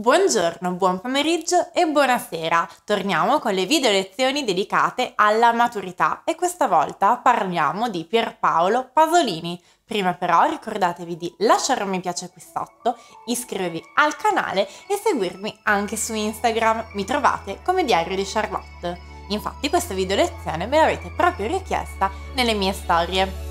Buongiorno, buon pomeriggio e buonasera. Torniamo con le video lezioni dedicate alla maturità e questa volta parliamo di Pierpaolo Pasolini. Prima però ricordatevi di lasciare un mi piace qui sotto, iscrivervi al canale e seguirmi anche su Instagram. Mi trovate come Diario di Charlotte. Infatti questa video lezione me l'avete proprio richiesta nelle mie storie.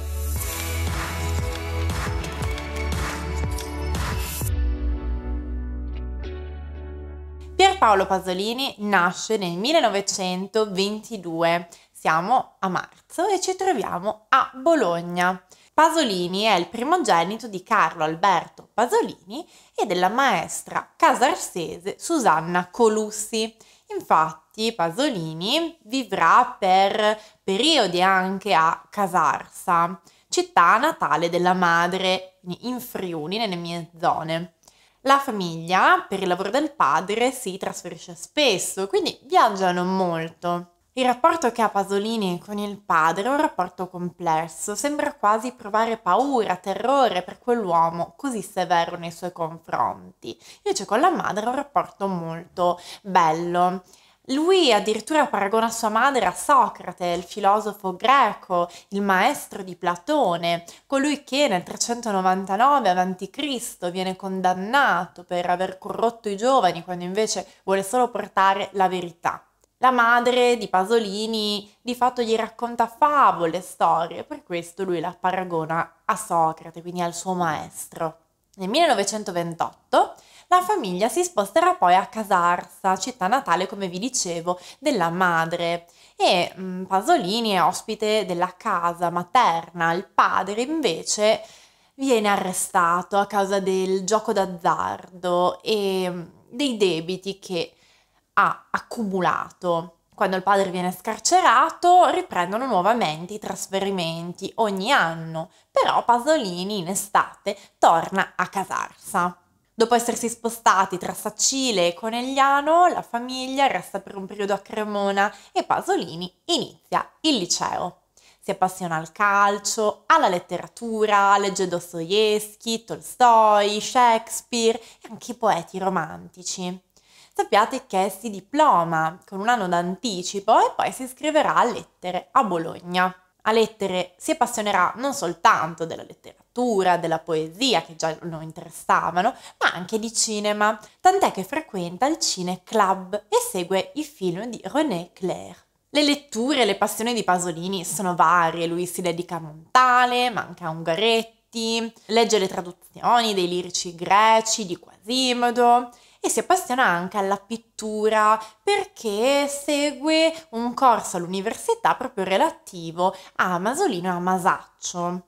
Paolo Pasolini nasce nel 1922. Siamo a marzo e ci troviamo a Bologna. Pasolini è il primogenito di Carlo Alberto Pasolini e della maestra casarsese Susanna Colussi. Infatti Pasolini vivrà per periodi anche a Casarsa, città natale della madre, in Friuli, nelle mie zone. La famiglia, per il lavoro del padre, si trasferisce spesso, quindi viaggiano molto. Il rapporto che ha Pasolini con il padre è un rapporto complesso, sembra quasi provare paura, terrore per quell'uomo così severo nei suoi confronti. Invece con la madre è un rapporto molto bello. Lui addirittura paragona sua madre a Socrate, il filosofo greco, il maestro di Platone, colui che nel 399 a.C. viene condannato per aver corrotto i giovani quando invece vuole solo portare la verità. La madre di Pasolini di fatto gli racconta favole, storie, per questo lui la paragona a Socrate, quindi al suo maestro. Nel 1928 la famiglia si sposterà poi a Casarsa, città natale come vi dicevo, della madre e mh, mm, Pasolini è ospite della casa materna, il padre invece viene arrestato a causa del gioco d'azzardo e mm, dei debiti che ha accumulato. Quando il padre viene scarcerato riprendono nuovamente i trasferimenti ogni anno, però Pasolini in estate torna a casarsa. Dopo essersi spostati tra Saccile e Conegliano, la famiglia resta per un periodo a Cremona e Pasolini inizia il liceo. Si appassiona al calcio, alla letteratura, legge Dostoevsky, Tolstoi, Shakespeare e anche i poeti romantici. Sappiate che si diploma con un anno d'anticipo e poi si iscriverà a lettere a Bologna. A lettere si appassionerà non soltanto della letteratura, pittura, della poesia, che già lo interessavano, ma anche di cinema, tant'è che frequenta il Cine Club e segue i film di René Clair. Le letture e le passioni di Pasolini sono varie, lui si dedica a Montale, ma anche a Ungaretti, legge le traduzioni dei lirici greci, di Quasimodo e si appassiona anche alla pittura perché segue un corso all'università proprio relativo a Masolino e a Masaccio.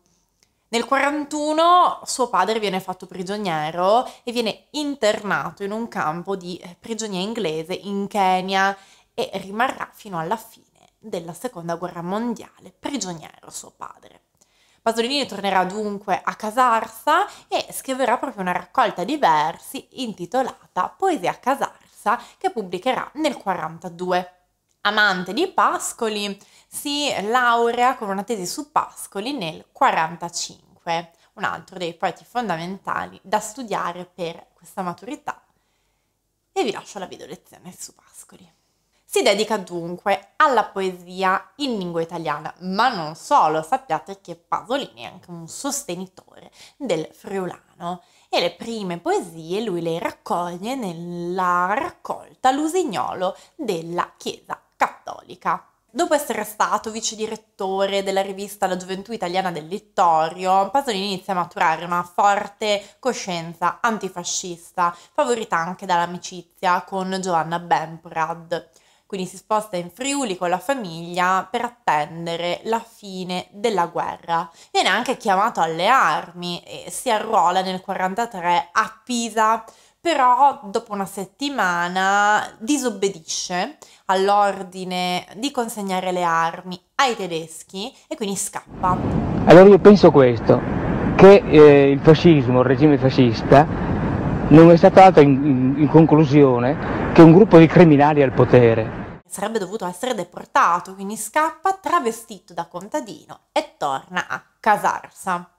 Nel 41 suo padre viene fatto prigioniero e viene internato in un campo di eh, prigionia inglese in Kenya e rimarrà fino alla fine della seconda guerra mondiale prigioniero suo padre. Pasolini tornerà dunque a Casarsa e scriverà proprio una raccolta di versi intitolata Poesia Casarsa che pubblicherà nel 1942 amante di Pascoli, si laurea con una tesi su Pascoli nel 1945, un altro dei poeti fondamentali da studiare per questa maturità. E vi lascio la video lezione su Pascoli. Si dedica dunque alla poesia in lingua italiana, ma non solo, sappiate che Pasolini è anche un sostenitore del friulano e le prime poesie lui le raccoglie nella raccolta Lusignolo della Chiesa cattolica. Dopo essere stato vice direttore della rivista La Gioventù Italiana del Littorio, Pasolini inizia a maturare una forte coscienza antifascista, favorita anche dall'amicizia con Giovanna Bemprad. Quindi si sposta in Friuli con la famiglia per attendere la fine della guerra. Viene anche chiamato alle armi e si arruola nel 1943 a Pisa però dopo una settimana disobbedisce all'ordine di consegnare le armi ai tedeschi e quindi scappa. Allora io penso questo, che eh, il fascismo, il regime fascista, non è stato altro in, in, in conclusione che un gruppo di criminali al potere sarebbe dovuto essere deportato, quindi scappa travestito da contadino e torna a Casarsa.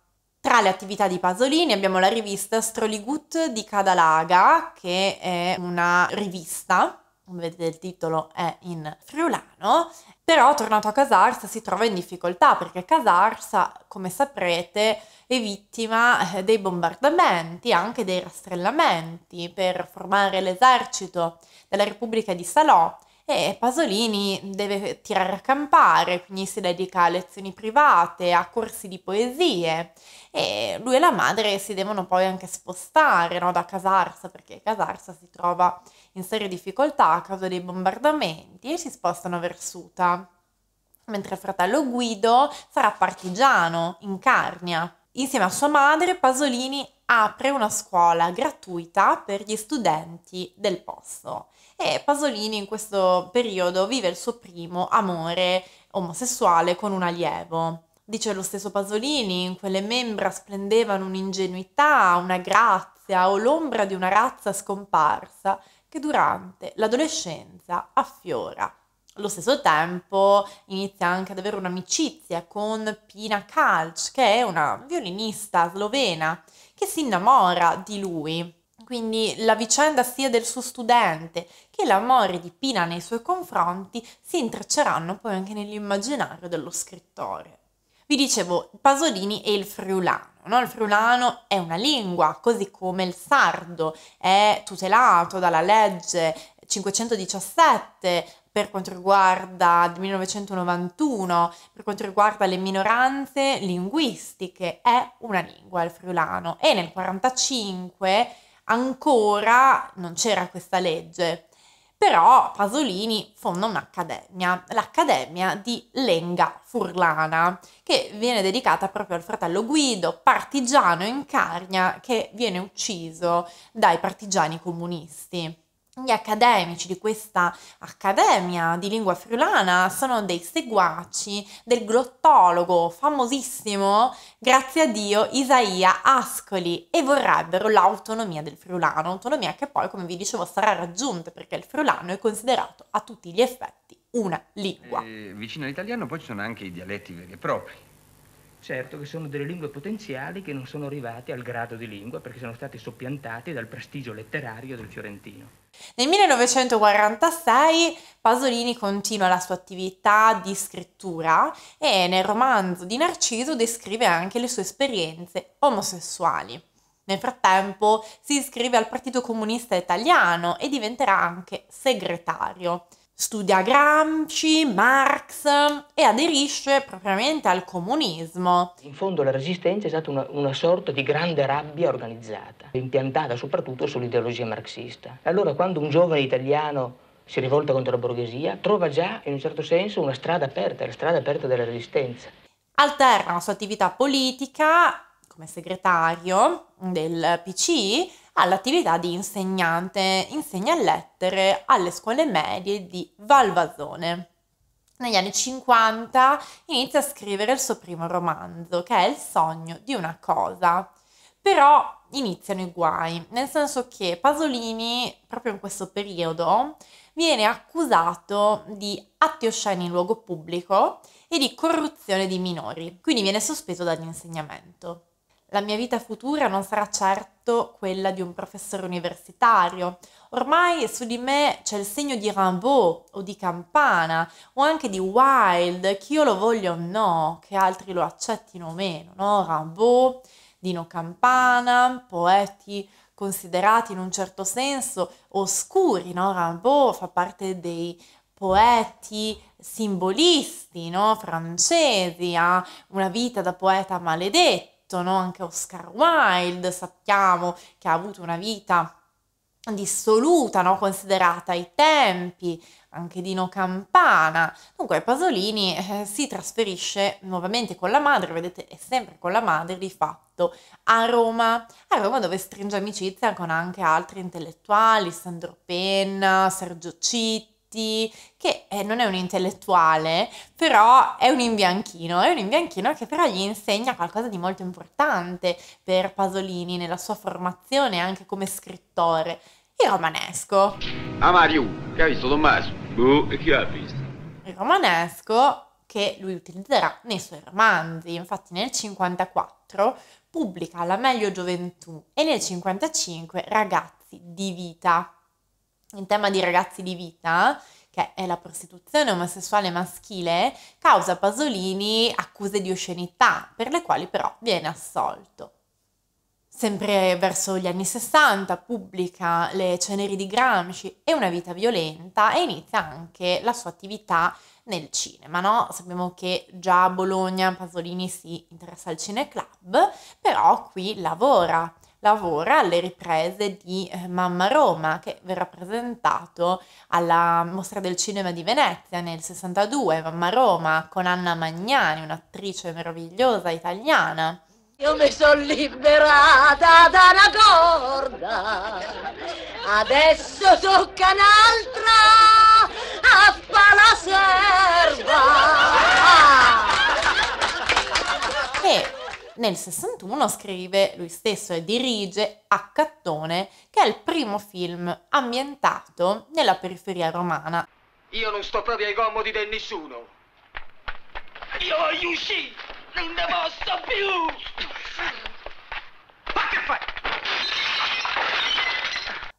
Tra le attività di Pasolini abbiamo la rivista Stroligut di Cadalaga, che è una rivista, come vedete il titolo è in friulano, però tornato a Casarsa si trova in difficoltà perché Casarsa, come saprete, è vittima eh, dei bombardamenti, anche dei rastrellamenti per formare l'esercito della Repubblica di Salò e Pasolini deve tirare a campare, quindi si dedica a lezioni private, a corsi di poesie e lui e la madre si devono poi anche spostare no, da Casarsa perché Casarsa si trova in serie difficoltà a causa dei bombardamenti e si spostano verso Versuta, mentre il fratello Guido sarà partigiano in Carnia Insieme a sua madre, Pasolini apre una scuola gratuita per gli studenti del posto e Pasolini in questo periodo vive il suo primo amore omosessuale con un allievo. Dice lo stesso Pasolini, in quelle membra splendevano un'ingenuità, una grazia o l'ombra di una razza scomparsa che durante l'adolescenza affiora allo stesso tempo inizia anche ad avere un'amicizia con Pina Kalc, che è una violinista slovena, che si innamora di lui. Quindi la vicenda sia del suo studente che l'amore di Pina nei suoi confronti si intrecceranno poi anche nell'immaginario dello scrittore. Vi dicevo, Pasolini e il friulano. No? Il friulano è una lingua, così come il sardo, è tutelato dalla legge 517 per quanto riguarda il 1991, per quanto riguarda le minoranze linguistiche, è una lingua il friulano e nel 1945 ancora non c'era questa legge. Però Pasolini fonda un'accademia, l'Accademia di Lenga Furlana, che viene dedicata proprio al fratello Guido, partigiano in Carnia, che viene ucciso dai partigiani comunisti gli accademici di questa accademia di lingua friulana sono dei seguaci del glottologo famosissimo, grazie a Dio, Isaia Ascoli e vorrebbero l'autonomia del friulano, autonomia che poi, come vi dicevo, sarà raggiunta perché il friulano è considerato a tutti gli effetti una lingua. Eh, vicino all'italiano poi ci sono anche i dialetti veri e propri Certo che sono delle lingue potenziali che non sono arrivate al grado di lingua perché sono state soppiantate dal prestigio letterario del fiorentino. Nel 1946 Pasolini continua la sua attività di scrittura e nel romanzo di Narciso descrive anche le sue esperienze omosessuali. Nel frattempo si iscrive al Partito Comunista Italiano e diventerà anche segretario studia Gramsci, Marx ehm, e aderisce propriamente al comunismo. In fondo la resistenza è stata una, una sorta di grande rabbia organizzata, impiantata soprattutto sull'ideologia marxista. Allora quando un giovane italiano si rivolta contro la borghesia, trova già in un certo senso una strada aperta, la strada aperta della resistenza. Alterna la sua attività politica come segretario del PCI all'attività di insegnante, insegna lettere alle scuole medie di Valvasone. Negli anni 50 inizia a scrivere il suo primo romanzo, che è Il sogno di una cosa. Però iniziano i guai, nel senso che Pasolini, proprio in questo periodo, viene accusato di atti osceni in luogo pubblico e di corruzione di minori, quindi viene sospeso dall'insegnamento. La mia vita futura non sarà certo quella di un professore universitario. Ormai su di me c'è il segno di Rimbaud o di Campana o anche di Wilde, che io lo voglio o no, che altri lo accettino o meno, no? Rimbaud, Dino Campana, poeti considerati in un certo senso oscuri, no? Rimbaud fa parte dei poeti simbolisti, no? Francesi, ha una vita da poeta maledetto tutto, no? anche Oscar Wilde sappiamo che ha avuto una vita dissoluta, no? considerata ai tempi, anche Dino Campana. Dunque Pasolini eh, si trasferisce nuovamente con la madre, vedete è sempre con la madre di fatto, a Roma, a Roma dove stringe amicizia con anche altri intellettuali, Sandro Penna, Sergio Citti, Uniti, che eh, non è un intellettuale, però è un imbianchino, è un imbianchino che però gli insegna qualcosa di molto importante per Pasolini nella sua formazione anche come scrittore, il romanesco. Ah Mario, che ha visto Tommaso? Boh, e chi ha visto? Il romanesco che lui utilizzerà nei suoi romanzi, infatti nel 54 pubblica La meglio gioventù e nel 55 Ragazzi di vita in tema di ragazzi di vita, che è la prostituzione omosessuale maschile, causa Pasolini accuse di oscenità, per le quali però viene assolto. Sempre verso gli anni 60 pubblica Le ceneri di Gramsci e Una vita violenta e inizia anche la sua attività nel cinema, no? Sappiamo che già a Bologna Pasolini si interessa al cineclub, però qui lavora lavora alle riprese di eh, Mamma Roma, che verrà presentato alla Mostra del Cinema di Venezia nel 62, Mamma Roma, con Anna Magnani, un'attrice meravigliosa italiana. Io mi sono liberata dalla corda, adesso tocca un'altra a Palaserva. nel 61 scrive lui stesso e dirige Accattone, che è il primo film ambientato nella periferia romana. Io non sto proprio ai comodi di nessuno. Io voglio uscire, non ne posso più! Ma che fai?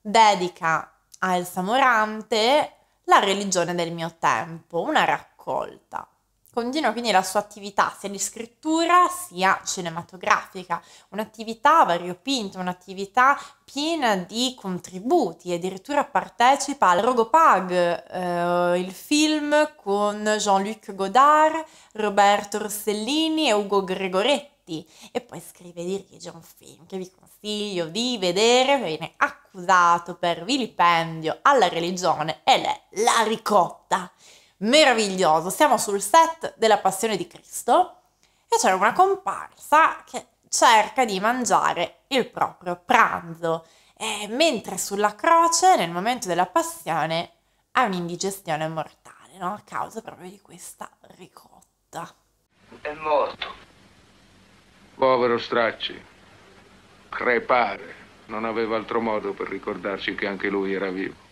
Dedica a Elsa Morante la religione del mio tempo, una raccolta Continua quindi la sua attività sia di scrittura sia cinematografica, un'attività variopinta, un'attività piena di contributi, addirittura partecipa al Rogopag, eh, il film con Jean-Luc Godard, Roberto Rossellini e Ugo Gregoretti e poi scrive e dirige un film che vi consiglio di vedere, viene accusato per vilipendio alla religione ed è La ricotta meraviglioso. Siamo sul set della Passione di Cristo e c'è una comparsa che cerca di mangiare il proprio pranzo, e mentre sulla croce, nel momento della Passione, ha un'indigestione mortale, no? a causa proprio di questa ricotta. È morto. Povero Stracci. Crepare. Non aveva altro modo per ricordarci che anche lui era vivo.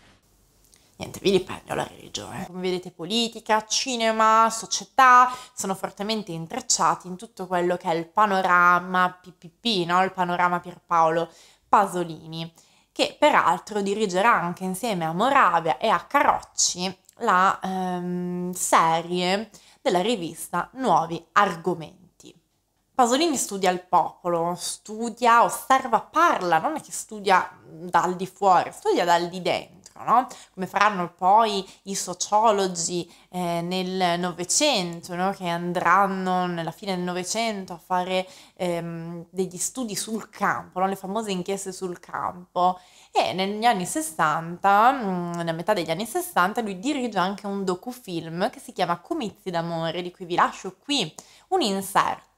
Niente, vi ripeto la religione. Come vedete politica, cinema, società sono fortemente intrecciati in tutto quello che è il panorama PPP, no? il panorama Pierpaolo Pasolini, che peraltro dirigerà anche insieme a Moravia e a Carocci la ehm, serie della rivista Nuovi Argomenti. Pasolini studia il popolo, studia, osserva, parla, non è che studia dal di fuori, studia dal di dentro no? Come faranno poi i sociologi eh, nel Novecento, no? che andranno nella fine del Novecento a fare ehm, degli studi sul campo, no? le famose inchieste sul campo. E negli anni 60, mm, nella metà degli anni 60, lui dirige anche un docufilm che si chiama Comizi d'amore, di cui vi lascio qui un inserto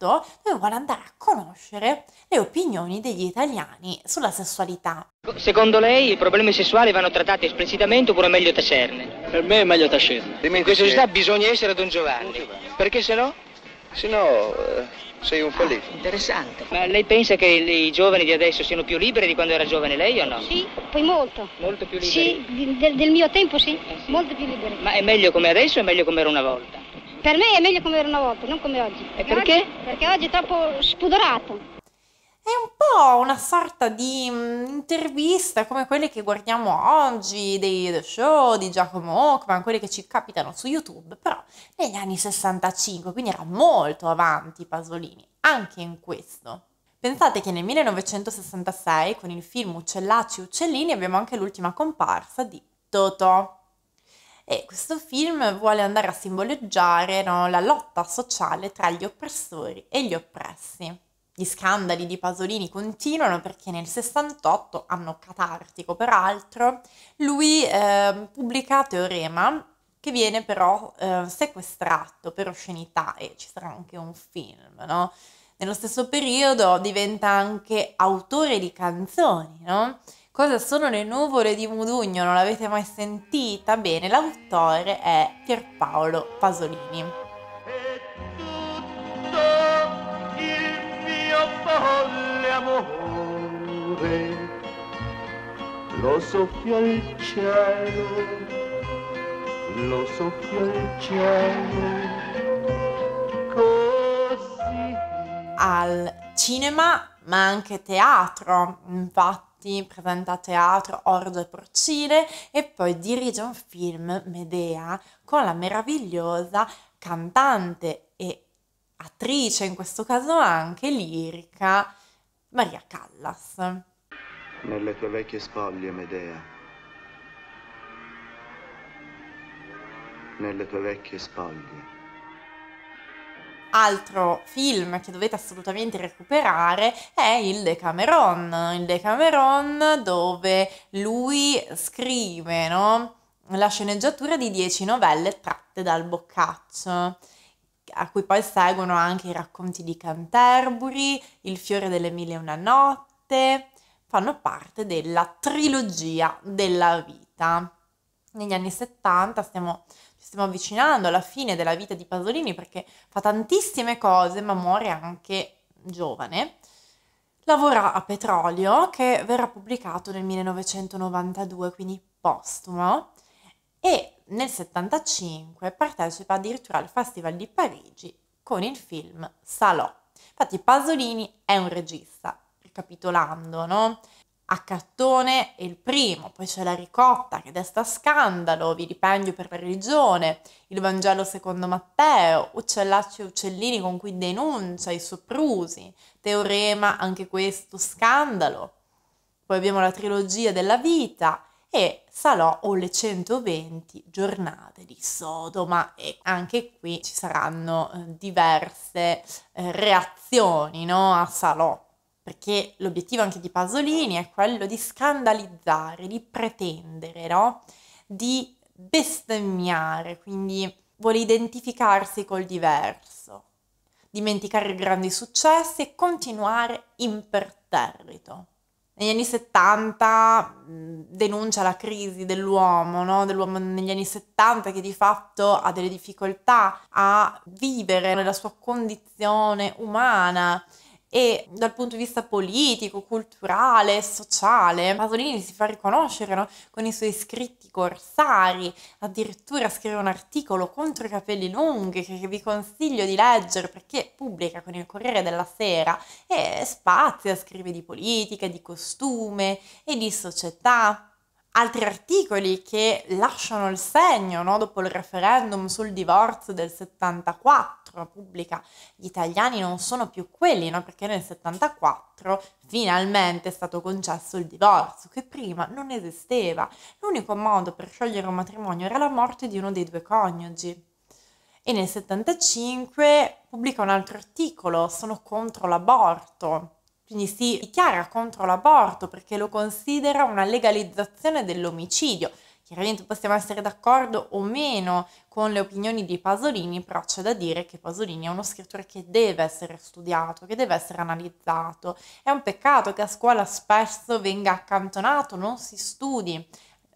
dove vuole andare a conoscere le opinioni degli italiani sulla sessualità. Secondo lei i problemi sessuali vanno trattati esplicitamente oppure meglio tacerne? Per me è meglio tacerne. In questo società bisogna essere Don Giovanni, Don Giovanni. perché se no? Se no eh, sei un fallito. Ah, interessante. Ma lei pensa che i giovani di adesso siano più liberi di quando era giovane lei o no? Sì, poi molto. Molto più liberi? Sì, del, del mio tempo sì, eh sì, molto più liberi. Ma è meglio come adesso o è meglio come era una volta? Per me è meglio come era una volta, non come oggi. E perché? Oggi, perché oggi è troppo spudorato. È un po' una sorta di mm, intervista come quelle che guardiamo oggi, dei The Show, di Giacomo Ockman, quelle che ci capitano su YouTube, però negli anni 65, quindi era molto avanti Pasolini, anche in questo. Pensate che nel 1966, con il film Uccellacci e Uccellini, abbiamo anche l'ultima comparsa di Toto. E questo film vuole andare a simboleggiare no, la lotta sociale tra gli oppressori e gli oppressi. Gli scandali di Pasolini continuano perché nel 68, anno catartico peraltro, lui eh, pubblica Teorema che viene però eh, sequestrato per oscenità e ci sarà anche un film, no? Nello stesso periodo diventa anche autore di canzoni, no? Cosa sono le nuvole di Mudugno? Non l'avete mai sentita? Bene, l'autore è Pierpaolo Pasolini. nove lo soffia il cielo, lo soffia il cielo. Così. Al cinema, ma anche teatro, infatti presenta teatro, ordo e porcine e poi dirige un film, Medea, con la meravigliosa cantante e attrice, in questo caso anche lirica, Maria Callas. Nelle tue vecchie spoglie, Medea. Nelle tue vecchie spoglie. Altro film che dovete assolutamente recuperare è il Decameron, il Decameron dove lui scrive no? la sceneggiatura di dieci novelle tratte dal Boccaccio a cui poi seguono anche i racconti di Canterbury, Il fiore delle mille e una notte, fanno parte della trilogia della vita. Negli anni 70 stiamo, ci stiamo avvicinando alla fine della vita di Pasolini perché fa tantissime cose ma muore anche giovane. Lavora a Petrolio che verrà pubblicato nel 1992, quindi postumo, e nel 75 partecipa addirittura al Festival di Parigi con il film Salò. Infatti Pasolini è un regista ricapitolando, no? A cartone è il primo, poi c'è la ricotta che desta scandalo, vi ripendio per la religione, il Vangelo secondo Matteo, uccellacci e uccellini con cui denuncia i soprusi, teorema anche questo scandalo. Poi abbiamo la trilogia della vita e Salò o le 120 giornate di Sodoma e anche qui ci saranno eh, diverse eh, reazioni no, a Salò perché l'obiettivo anche di Pasolini è quello di scandalizzare, di pretendere, no? di bestemmiare, quindi vuole identificarsi col diverso, dimenticare i grandi successi e continuare imperterrito. Negli anni 70 denuncia la crisi dell'uomo, no? dell'uomo negli anni 70 che di fatto ha delle difficoltà a vivere nella sua condizione umana e dal punto di vista politico, culturale, sociale, Pasolini si fa riconoscere no? con i suoi scritti corsari, addirittura scrive un articolo contro i capelli lunghi che vi consiglio di leggere perché pubblica con il Corriere della Sera e spazia, scrive di politica, di costume e di società altri articoli che lasciano il segno no? dopo il referendum sul divorzio del 74 nostra pubblica, gli italiani non sono più quelli, no? perché nel 74 finalmente è stato concesso il divorzio, che prima non esisteva. L'unico modo per sciogliere un matrimonio era la morte di uno dei due coniugi. E nel 75 pubblica un altro articolo, sono contro l'aborto quindi si dichiara contro l'aborto perché lo considera una legalizzazione dell'omicidio, Chiaramente possiamo essere d'accordo o meno con le opinioni di Pasolini, però c'è da dire che Pasolini è uno scrittore che deve essere studiato, che deve essere analizzato. È un peccato che a scuola spesso venga accantonato, non si studi.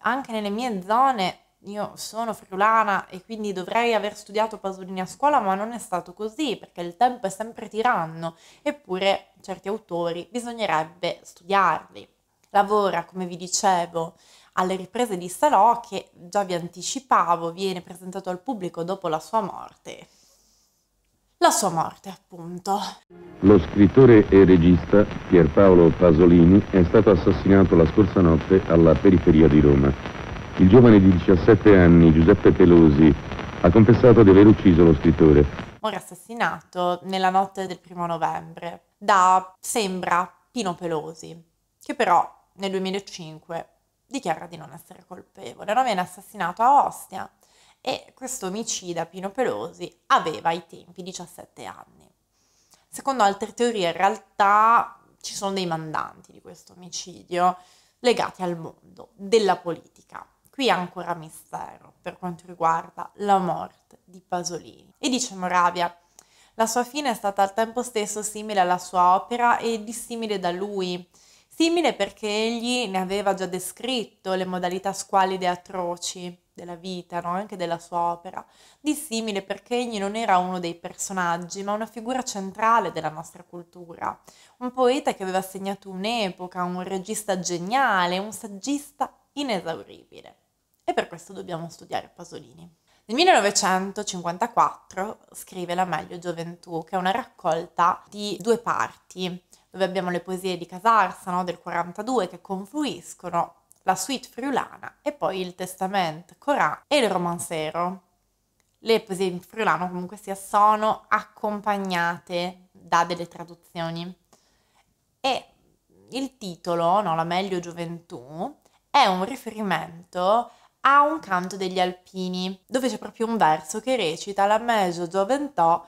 Anche nelle mie zone io sono friulana e quindi dovrei aver studiato Pasolini a scuola, ma non è stato così perché il tempo è sempre tiranno, eppure certi autori bisognerebbe studiarli. Lavora, come vi dicevo, alle riprese di Salò che già vi anticipavo viene presentato al pubblico dopo la sua morte. La sua morte, appunto. Lo scrittore e regista Pierpaolo Pasolini è stato assassinato la scorsa notte alla periferia di Roma. Il giovane di 17 anni, Giuseppe Pelosi, ha confessato di aver ucciso lo scrittore. Muore assassinato nella notte del primo novembre da, sembra, Pino Pelosi, che però nel 2005 dichiara di non essere colpevole, non viene assassinato a Ostia e questo omicida, Pino Pelosi, aveva ai tempi 17 anni. Secondo altre teorie, in realtà ci sono dei mandanti di questo omicidio legati al mondo della politica. Qui è ancora mistero per quanto riguarda la morte di Pasolini. E dice Moravia, la sua fine è stata al tempo stesso simile alla sua opera e dissimile da lui, simile perché egli ne aveva già descritto le modalità squalide e atroci della vita, no? anche della sua opera, dissimile perché egli non era uno dei personaggi, ma una figura centrale della nostra cultura, un poeta che aveva segnato un'epoca, un regista geniale, un saggista inesauribile. E per questo dobbiamo studiare Pasolini. Nel 1954 scrive La meglio gioventù, che è una raccolta di due parti dove abbiamo le poesie di Casarsa no, del 42 che confluiscono, la suite friulana e poi il testamento, Corà e il romancero. Le poesie in friulano comunque sia sono accompagnate da delle traduzioni e il titolo, no, la meglio gioventù, è un riferimento a un canto degli alpini, dove c'è proprio un verso che recita la meglio gioventù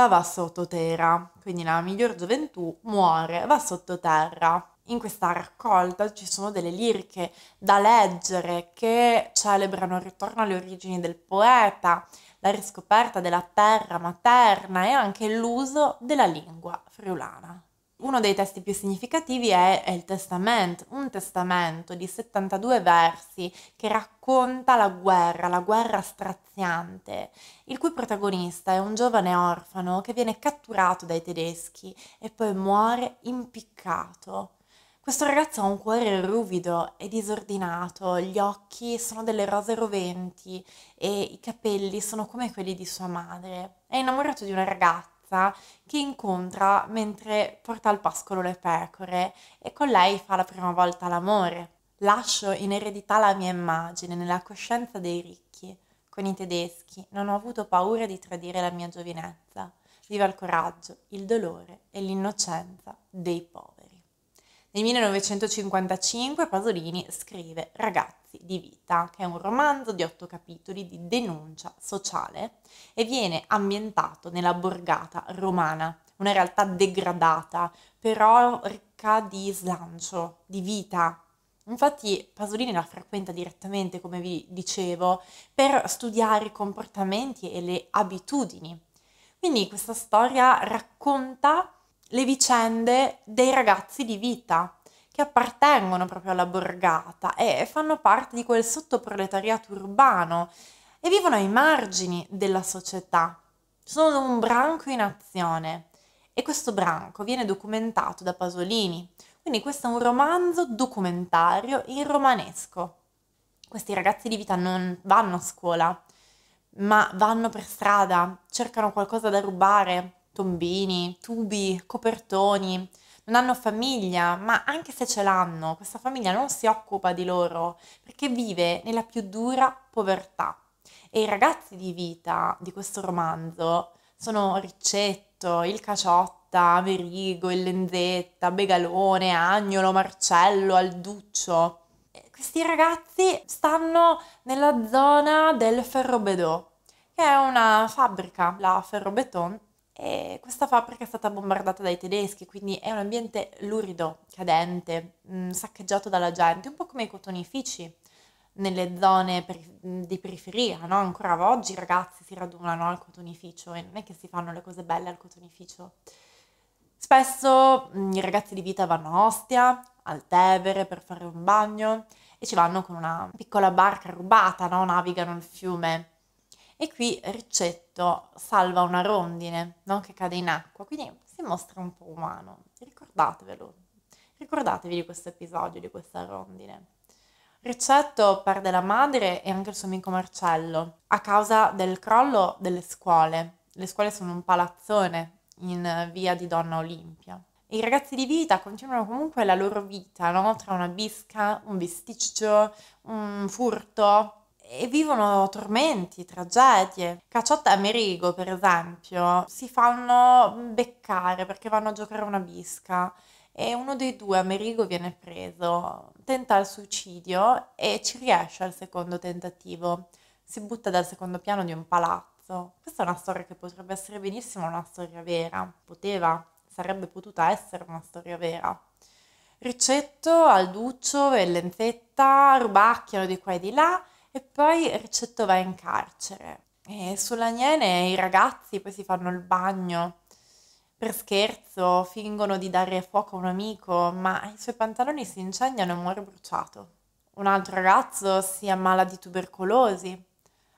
la va sottoterra, quindi la miglior gioventù muore, va sottoterra. In questa raccolta ci sono delle liriche da leggere che celebrano il ritorno alle origini del poeta, la riscoperta della terra materna e anche l'uso della lingua friulana uno dei testi più significativi è, è, il Testament, un testamento di 72 versi che racconta la guerra, la guerra straziante, il cui protagonista è un giovane orfano che viene catturato dai tedeschi e poi muore impiccato. Questo ragazzo ha un cuore ruvido e disordinato, gli occhi sono delle rose roventi e i capelli sono come quelli di sua madre. È innamorato di una ragazza ragazza che incontra mentre porta al pascolo le pecore e con lei fa la prima volta l'amore. Lascio in eredità la mia immagine nella coscienza dei ricchi. Con i tedeschi non ho avuto paura di tradire la mia giovinezza. Viva il coraggio, il dolore e l'innocenza dei poveri. Nel 1955 Pasolini scrive Ragazzi di vita, che è un romanzo di otto capitoli di denuncia sociale e viene ambientato nella borgata romana, una realtà degradata, però ricca di slancio, di vita. Infatti Pasolini la frequenta direttamente, come vi dicevo, per studiare i comportamenti e le abitudini. Quindi questa storia racconta le vicende dei ragazzi di vita che appartengono proprio alla borgata e fanno parte di quel sottoproletariato urbano e vivono ai margini della società. Sono un branco in azione e questo branco viene documentato da Pasolini. Quindi questo è un romanzo documentario in romanesco. Questi ragazzi di vita non vanno a scuola, ma vanno per strada, cercano qualcosa da rubare, tombini, tubi, copertoni, non hanno famiglia, ma anche se ce l'hanno, questa famiglia non si occupa di loro perché vive nella più dura povertà. E i ragazzi di vita di questo romanzo sono Riccetto, il Caciotta, Verigo, il Lenzetta, Begalone, Agnolo, Marcello, Alduccio. Questi ragazzi stanno nella zona del Ferrobedò, che è una fabbrica, la Ferrobeton, e questa fabbrica è stata bombardata dai tedeschi, quindi è un ambiente lurido, cadente, mh, mm, saccheggiato dalla gente, un po' come i cotonifici nelle zone peri- mm, di periferia, no? Ancora oggi i ragazzi si radunano al cotonificio e non è che si fanno le cose belle al cotonificio. Spesso mh, mm, i ragazzi di vita vanno a Ostia, al Tevere per fare un bagno e ci vanno con una piccola barca rubata, no? Navigano il fiume e qui Riccetto salva una rondine no? che cade in acqua, quindi si mostra un po' umano. Ricordatevelo, ricordatevi di questo episodio, di questa rondine. Riccetto perde la madre e anche il suo amico Marcello a causa del crollo delle scuole. Le scuole sono un palazzone in via di Donna Olimpia. I ragazzi di vita continuano comunque la loro vita, no? Tra una bisca, un bisticcio, un furto, e vivono tormenti, tragedie. Caciotta e Amerigo, per esempio, si fanno beccare perché vanno a giocare a una bisca e uno dei due, Amerigo, viene preso, tenta il suicidio e ci riesce al secondo tentativo. Si butta dal secondo piano di un palazzo. Questa è una storia che potrebbe essere benissimo una storia vera, poteva, sarebbe potuta essere una storia vera. Ricetto, Alduccio e Lenzetta rubacchiano di qua e di là e poi Ricetto va in carcere. E sull'Aniene i ragazzi poi si fanno il bagno. Per scherzo fingono di dare fuoco a un amico, ma i suoi pantaloni si incendiano e muore bruciato. Un altro ragazzo si ammala di tubercolosi,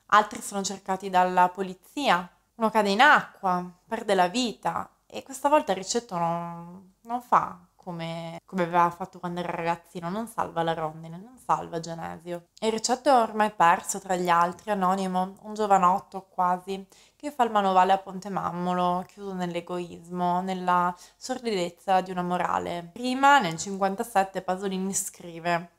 altri sono cercati dalla polizia, uno cade in acqua, perde la vita e questa volta Ricetto non, non fa come, come, aveva fatto quando era ragazzino, non salva la rondine, non salva Genesio. il ricetto è ormai perso tra gli altri, anonimo, un giovanotto quasi, che fa il manovale a Ponte Mammolo, chiuso nell'egoismo, nella sordidezza di una morale. Prima, nel 57, Pasolini scrive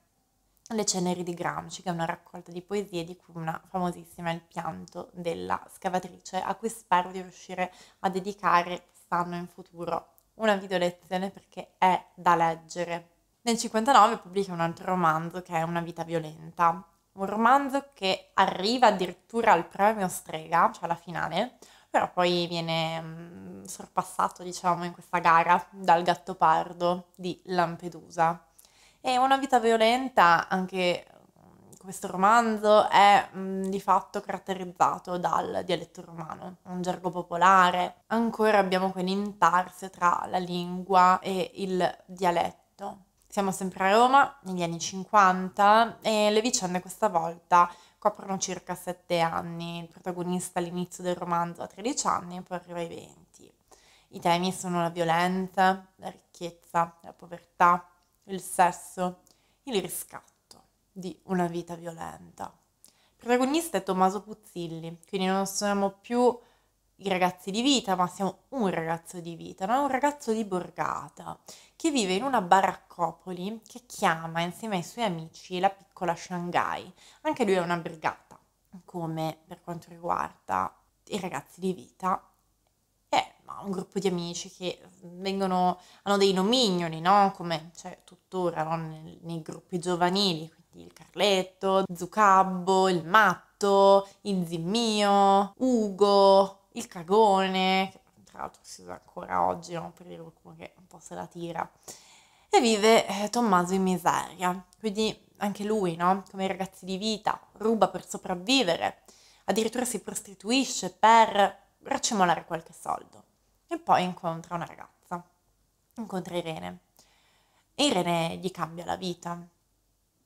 le ceneri di Gramsci, che è una raccolta di poesie di cui una famosissima è il pianto della scavatrice, a cui spero di riuscire a dedicare quest'anno e in futuro una videolezione perché è da leggere. Nel 59 pubblica un altro romanzo che è Una vita violenta, un romanzo che arriva addirittura al premio Strega, cioè alla finale, però poi viene mh, mm, sorpassato, diciamo, in questa gara dal Gattopardo di Lampedusa. E Una vita violenta, anche questo romanzo è mh, mm, di fatto caratterizzato dal dialetto romano, un gergo popolare. Ancora abbiamo quell'intarsio tra la lingua e il dialetto. Siamo sempre a Roma, negli anni 50, e le vicende questa volta coprono circa 7 anni. Il protagonista all'inizio del romanzo ha 13 anni e poi arriva ai 20. I temi sono la violenza, la ricchezza, la povertà, il sesso, il riscatto di Una vita violenta. Il protagonista è Tommaso Puzzilli, quindi non siamo più i ragazzi di vita, ma siamo un ragazzo di vita, no? un ragazzo di borgata che vive in una baraccopoli che chiama insieme ai suoi amici la piccola Shanghai. Anche lui è una brigata, come per quanto riguarda i ragazzi di vita. È eh, ma, un gruppo di amici che vengono, hanno dei nomignoli, no? come c'è cioè, tuttora no? nei, nei gruppi giovanili, il Carletto, Zucabbo, il Matto, il Zimmio, Ugo, il Cagone, che tra l'altro si usa ancora oggi, non per dire qualcuno che un po' se la tira, e vive eh, Tommaso in miseria, quindi anche lui, no? come i ragazzi di vita, ruba per sopravvivere, addirittura si prostituisce per racimolare qualche soldo. E poi incontra una ragazza, incontra Irene. E Irene gli cambia la vita,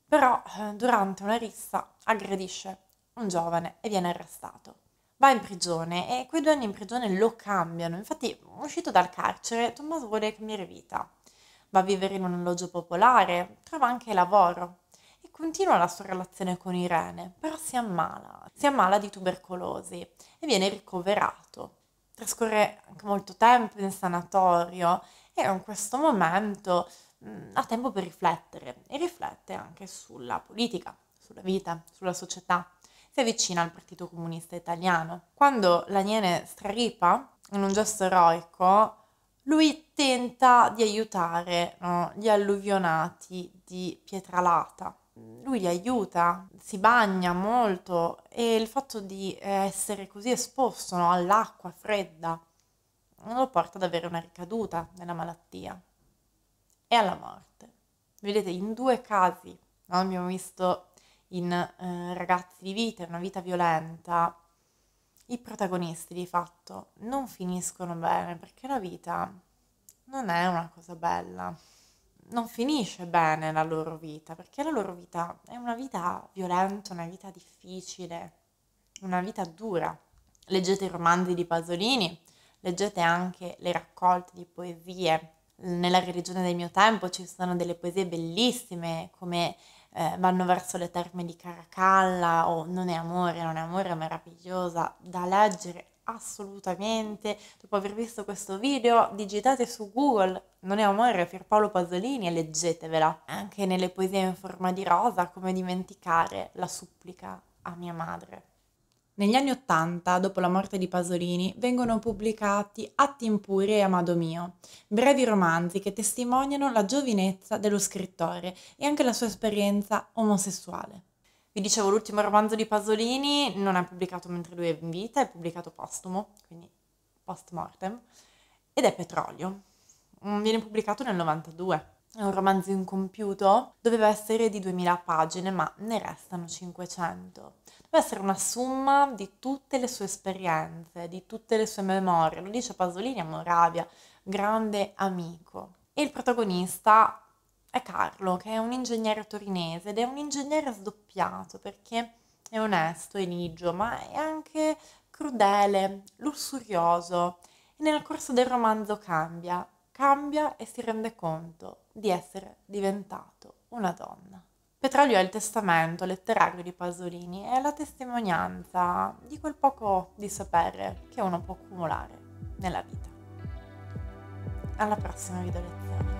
però eh, durante una rissa aggredisce un giovane e viene arrestato. Va in prigione e quei due anni in prigione lo cambiano, infatti uscito dal carcere Tommaso vuole cambiare vita. Va a vivere in un alloggio popolare, trova anche lavoro e continua la sua relazione con Irene, però si ammala, si ammala di tubercolosi e viene ricoverato. Trascorre anche molto tempo in sanatorio e in questo momento Mm. ha tempo per riflettere e riflette anche sulla politica, sulla vita, sulla società. Si avvicina al Partito Comunista Italiano. Quando l'aniene straripa, in un gesto eroico, lui tenta di aiutare no, gli alluvionati di Pietralata. Lui li aiuta, si bagna molto e il fatto di eh, essere così esposto no, all'acqua fredda lo porta ad avere una ricaduta nella malattia e alla morte. Vedete, in due casi no? abbiamo visto in eh, Ragazzi di vita, una vita violenta, i protagonisti di fatto non finiscono bene perché la vita non è una cosa bella. Non finisce bene la loro vita perché la loro vita è una vita violenta, una vita difficile, una vita dura. Leggete i romanzi di Pasolini, leggete anche le raccolte di poesie nella religione del mio tempo ci sono delle poesie bellissime come eh, Vanno verso le terme di Caracalla o Non è amore, non è amore, è meravigliosa da leggere assolutamente. Dopo aver visto questo video, digitate su Google Non è amore Pierpaolo Pasolini e leggetevela. Anche nelle poesie in forma di rosa, come dimenticare la supplica a mia madre. Negli anni Ottanta, dopo la morte di Pasolini, vengono pubblicati Atti impuri e Amado mio, brevi romanzi che testimoniano la giovinezza dello scrittore e anche la sua esperienza omosessuale. Vi dicevo, l'ultimo romanzo di Pasolini non è pubblicato mentre lui è in vita, è pubblicato postumo, quindi post mortem, ed è Petrolio. Mm, viene pubblicato nel 92. È un romanzo incompiuto, doveva essere di 2000 pagine, ma ne restano 500 deve essere una summa di tutte le sue esperienze, di tutte le sue memorie. Lo dice Pasolini a Moravia, grande amico. E il protagonista è Carlo, che è un ingegnere torinese ed è un ingegnere sdoppiato perché è onesto, è ligio, ma è anche crudele, lussurioso. E nel corso del romanzo cambia, cambia e si rende conto di essere diventato una donna. Petrolio è il testamento letterario di Pasolini è la testimonianza di quel poco di sapere che uno può accumulare nella vita. Alla prossima video lezione.